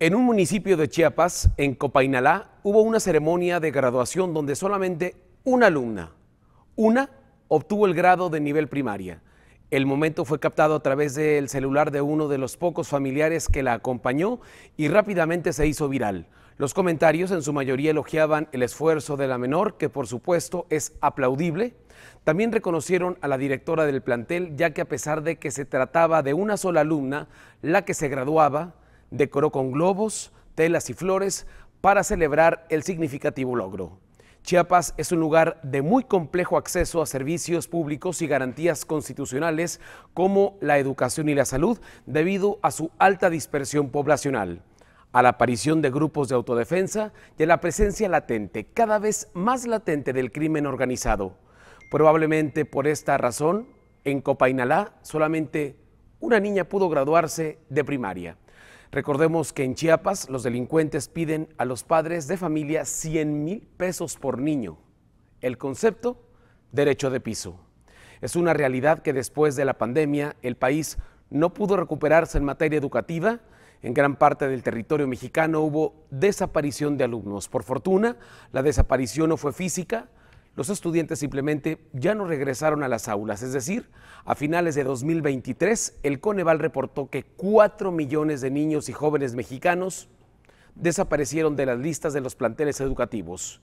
En un municipio de Chiapas, en Copainalá, hubo una ceremonia de graduación donde solamente una alumna, una, obtuvo el grado de nivel primaria. El momento fue captado a través del celular de uno de los pocos familiares que la acompañó y rápidamente se hizo viral. Los comentarios en su mayoría elogiaban el esfuerzo de la menor, que por supuesto es aplaudible. También reconocieron a la directora del plantel, ya que a pesar de que se trataba de una sola alumna, la que se graduaba, decoró con globos, telas y flores para celebrar el significativo logro. Chiapas es un lugar de muy complejo acceso a servicios públicos y garantías constitucionales como la educación y la salud debido a su alta dispersión poblacional, a la aparición de grupos de autodefensa y a la presencia latente, cada vez más latente del crimen organizado. Probablemente por esta razón, en Copainalá solamente una niña pudo graduarse de primaria. Recordemos que en Chiapas los delincuentes piden a los padres de familia 100 mil pesos por niño. El concepto, derecho de piso. Es una realidad que después de la pandemia el país no pudo recuperarse en materia educativa. En gran parte del territorio mexicano hubo desaparición de alumnos. Por fortuna, la desaparición no fue física, los estudiantes simplemente ya no regresaron a las aulas. Es decir, a finales de 2023, el Coneval reportó que 4 millones de niños y jóvenes mexicanos desaparecieron de las listas de los planteles educativos.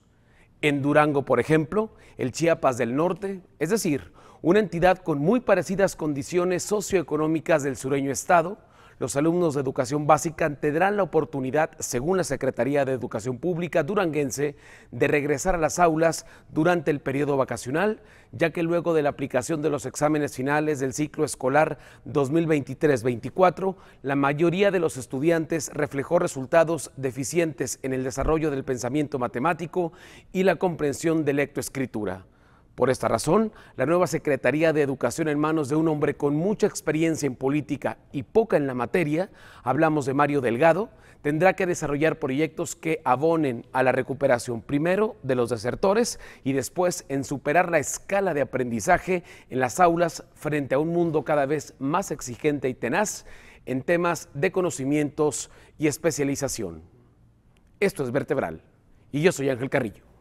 En Durango, por ejemplo, el Chiapas del Norte, es decir, una entidad con muy parecidas condiciones socioeconómicas del sureño estado, los alumnos de educación básica tendrán la oportunidad, según la Secretaría de Educación Pública duranguense, de regresar a las aulas durante el periodo vacacional, ya que luego de la aplicación de los exámenes finales del ciclo escolar 2023-24, la mayoría de los estudiantes reflejó resultados deficientes en el desarrollo del pensamiento matemático y la comprensión de lectoescritura. Por esta razón, la nueva Secretaría de Educación en manos de un hombre con mucha experiencia en política y poca en la materia, hablamos de Mario Delgado, tendrá que desarrollar proyectos que abonen a la recuperación primero de los desertores y después en superar la escala de aprendizaje en las aulas frente a un mundo cada vez más exigente y tenaz en temas de conocimientos y especialización. Esto es Vertebral y yo soy Ángel Carrillo.